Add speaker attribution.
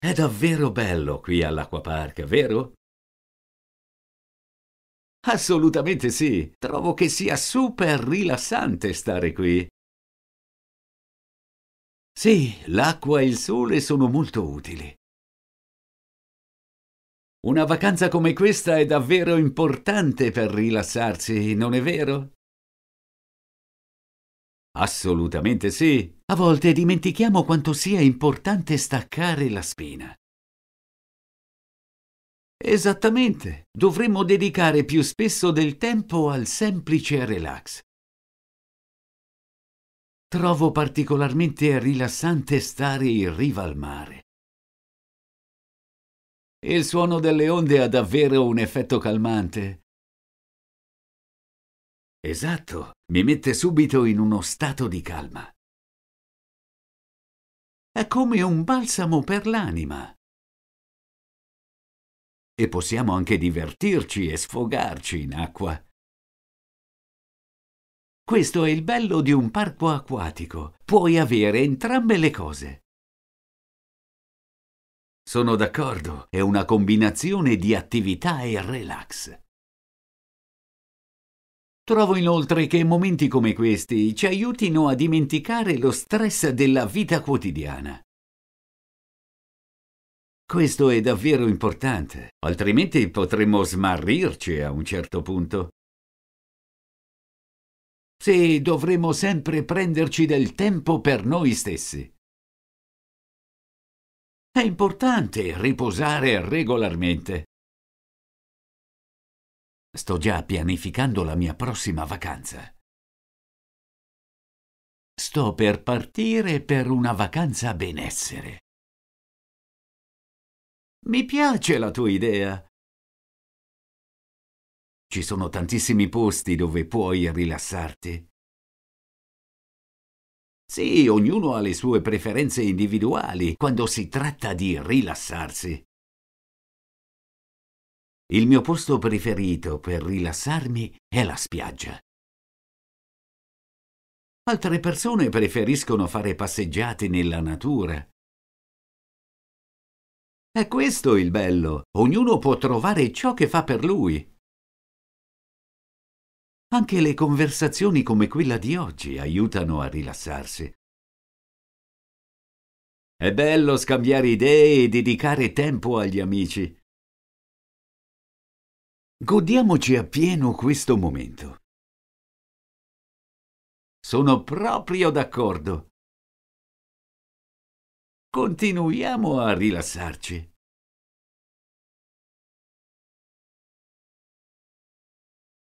Speaker 1: È davvero bello qui all'acquapark, vero? Assolutamente sì, trovo che sia super rilassante stare qui.
Speaker 2: Sì, l'acqua e il sole sono molto utili. Una vacanza come questa è davvero importante per rilassarsi, non è vero? Assolutamente sì, a volte dimentichiamo quanto sia importante staccare la spina. Esattamente, dovremmo dedicare più spesso del tempo al
Speaker 1: semplice relax. Trovo particolarmente rilassante stare in riva al mare.
Speaker 2: Il suono delle onde ha davvero un effetto calmante.
Speaker 1: Esatto, mi mette subito in uno stato di calma è come un balsamo per l'anima. E possiamo anche divertirci e sfogarci in acqua.
Speaker 2: Questo è il bello di un parco acquatico. Puoi avere
Speaker 1: entrambe le cose. Sono d'accordo, è una combinazione di attività e relax.
Speaker 2: Trovo inoltre che momenti come questi ci aiutino a dimenticare lo stress della vita quotidiana. Questo è davvero importante, altrimenti potremmo smarrirci a un certo punto. Se dovremmo sempre prenderci del tempo per noi stessi.
Speaker 1: È importante riposare regolarmente. Sto già pianificando la mia prossima vacanza. Sto per partire per una vacanza a benessere. Mi piace la tua idea. Ci sono tantissimi posti dove puoi rilassarti. Sì, ognuno ha le
Speaker 2: sue preferenze individuali quando si tratta di rilassarsi. Il mio posto preferito per rilassarmi è la spiaggia.
Speaker 1: Altre persone preferiscono fare passeggiate nella natura. È questo il bello. Ognuno può trovare ciò che fa per lui.
Speaker 2: Anche le conversazioni come quella di oggi aiutano a rilassarsi. È bello scambiare idee e dedicare tempo agli amici.
Speaker 1: Godiamoci appieno questo momento. Sono proprio d'accordo. Continuiamo a rilassarci.